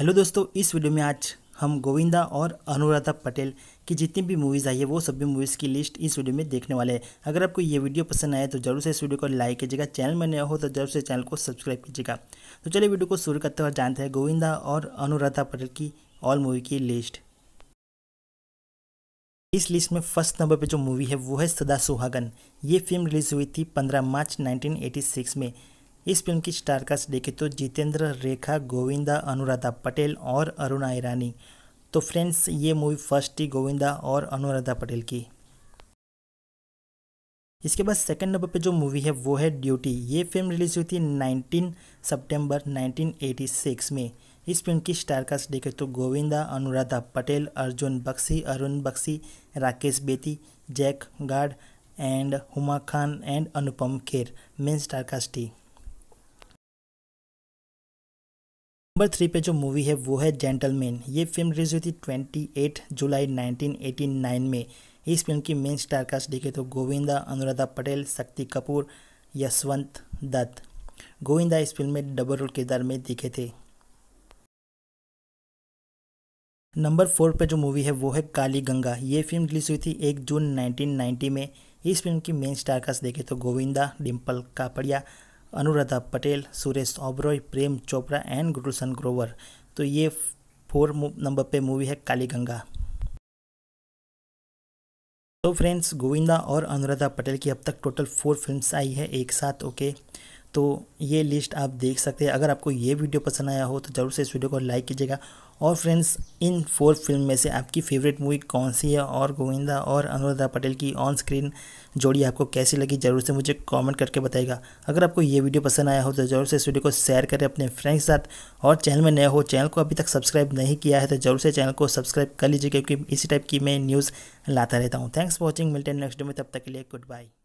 hello दोस्तों इस video में आज हम गोविंदा और अनुराधा पटेल की जितनी भी मूवीज़ आई है वो सभी मूवीज़ की लिस्ट इस वीडियो में देखने वाले हैं अगर आपको ये वीडियो पसंद आए तो जरूर से इस वीडियो को लाइक कीजिएगा चैनल में नया हो तो जरूर से चैनल को सब्सक्राइब कीजिएगा तो चलिए वीडियो को शुरू करते हुए जानते हैं गोविंदा और अनुराधा पटेल की ऑल मूवी की लिस्ट इस लिस्ट में फर्स्ट नंबर पर जो मूवी है वो है सदा सुहागन ये फिल्म रिलीज़ हुई थी पंद्रह मार्च नाइनटीन में इस फिल्म की स्टारकास्ट देखे तो जितेंद्र रेखा गोविंदा अनुराधा पटेल और अरुणा ईरानी तो फ्रेंड्स ये मूवी फर्स्ट थी गोविंदा और अनुराधा पटेल की इसके बाद सेकंड नंबर पे जो मूवी है वो है ड्यूटी ये फिल्म रिलीज़ हुई थी 19 सितंबर 1986 में इस फिल्म की स्टारकास्ट देखे तो Govinda Anuradha Patel Arjun Baksi Arun Baksi Rakesh Bedi Jack Gaud and Huma Khan and Anupam Kher main star cast थी नंबर थ्री पे जो मूवी है वो है जेंटलमैन ये फिल्म रिलीज हुई थी ट्वेंटी एट जुलाई 1989 में इस फिल्म की मेन स्टार कास्ट देखे तो गोविंदा अनुराधा पटेल शक्ति कपूर यशवंत दत्त गोविंदा इस फिल्म में डबल रोल किरदार में दिखे थे नंबर फोर पे जो मूवी है वो है काली गंगा ये फिल्म रिलीज हुई थी एक जून 1990 में इस फिल्म की मेन स्टार कास्ट देखे तो गोविंदा डिम्पल कापड़िया अनुराधा पटेल सुरेश ओबरॉय प्रेम चोपड़ा एंड गुलशन ग्रोवर तो ये फोर नंबर पे मूवी है काली गंगा तो फ्रेंड्स गोविंदा और अनुराधा पटेल की अब तक टोटल फोर फिल्म्स आई है एक साथ ओके तो ये लिस्ट आप देख सकते हैं अगर आपको ये वीडियो पसंद आया हो तो ज़रूर से इस वीडियो को लाइक कीजिएगा और फ्रेंड्स इन फोर फिल्म में से आपकी फेवरेट मूवी कौन सी है और गोविंदा और अनुराधा पटेल की ऑन स्क्रीन जोड़ी आपको कैसी लगी ज़रूर से मुझे कमेंट करके बताएगा अगर आपको ये वीडियो पसंद आया हो तो ज़रूर से इस वीडियो को शेयर करें अपने फ्रेंड्स के साथ और चैनल में नए हो चैनल को अभी तक सब्सक्राइब नहीं किया है तो ज़रूर से चैनल को सब्सक्राइब कर लीजिए क्योंकि इसी टाइप की मैं न्यूज़ लाता रहता हूँ थैंक्स फॉर वॉचिंग मिलते हैं नेक्स्ट डे में तब तक के लिए गुड बाई